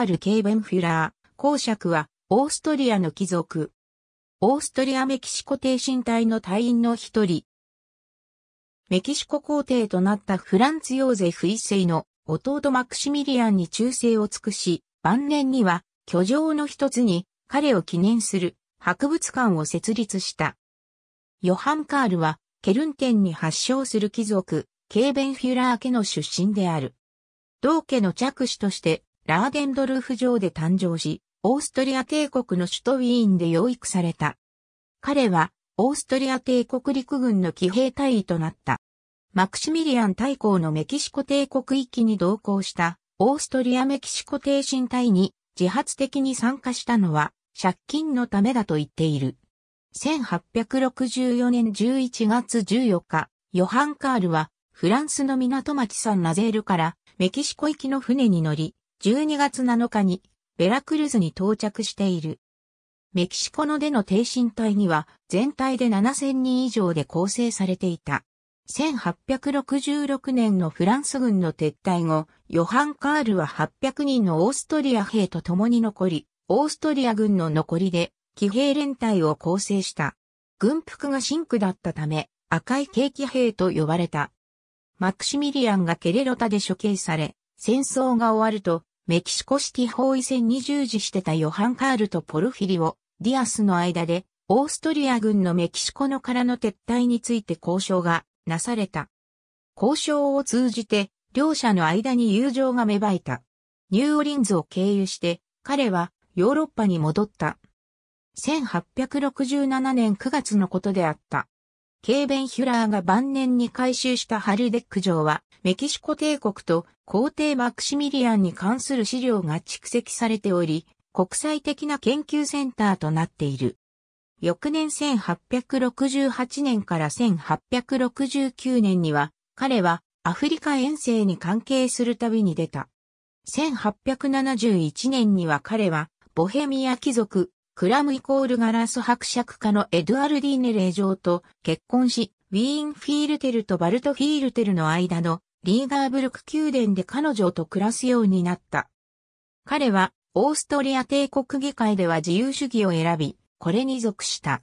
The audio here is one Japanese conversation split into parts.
ール・ケーベンフュラー、公爵は、オーストリアの貴族。オーストリア・メキシコ帝神隊の隊員の一人。メキシコ皇帝となったフランツ・ヨーゼフ一世の弟マクシミリアンに忠誠を尽くし、晩年には、居城の一つに彼を記念する博物館を設立した。ヨハン・カールは、ケルンテンに発祥する貴族、ケーベンフュラー家の出身である。同家の着手として、ラーデンドルフ城で誕生し、オーストリア帝国の首都ウィーンで養育された。彼は、オーストリア帝国陸軍の騎兵隊員となった。マクシミリアン大公のメキシコ帝国域に同行したオーストリアメキシコ帝神隊に自発的に参加したのは借金のためだと言っている。1864年11月14日、ヨハン・カールはフランスの港町サンナゼールからメキシコ行きの船に乗り、12月7日にベラクルズに到着している。メキシコのでの挺身隊には全体で7000人以上で構成されていた。1866年のフランス軍の撤退後、ヨハン・カールは800人のオーストリア兵と共に残り、オーストリア軍の残りで騎兵連隊を構成した。軍服がシンクだったため、赤いケーキ兵と呼ばれた。マクシミリアンがケレロタで処刑され、戦争が終わると、メキシコシティ包囲戦に従事してたヨハン・カールとポルフィリオ・ディアスの間で、オーストリア軍のメキシコのからの撤退について交渉がなされた。交渉を通じて、両者の間に友情が芽生えた。ニューオリンズを経由して、彼はヨーロッパに戻った。1867年9月のことであった。ケーベンヒュラーが晩年に改修したハルデック城は、メキシコ帝国と皇帝マクシミリアンに関する資料が蓄積されており、国際的な研究センターとなっている。翌年1868年から1869年には、彼はアフリカ遠征に関係する旅に出た。1871年には彼はボヘミア貴族クラムイコールガラス伯爵家のエドゥアルディーネ令嬢と結婚し、ウィーンフィールテルとバルトフィールテルの間のリーガーブルク宮殿で彼女と暮らすようになった。彼はオーストリア帝国議会では自由主義を選び、これに属した。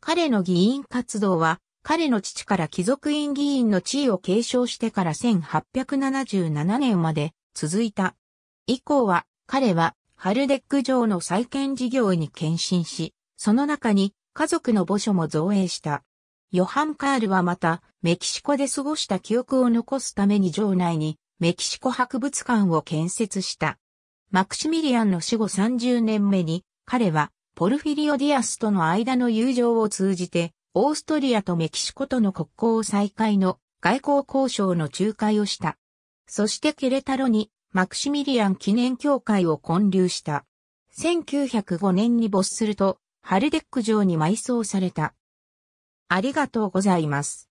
彼の議員活動は、彼の父から貴族院議員の地位を継承してから1877年まで続いた。以降は、彼はハルデック城の再建事業に献身し、その中に家族の墓所も造営した。ヨハン・カールはまた、メキシコで過ごした記憶を残すために城内にメキシコ博物館を建設した。マクシミリアンの死後30年目に、彼はポルフィリオ・ディアスとの間の友情を通じて、オーストリアとメキシコとの国交再開の外交交渉の仲介をした。そしてケレタロにマクシミリアン記念協会を建立した。1905年に没すると、ハルデック城に埋葬された。ありがとうございます。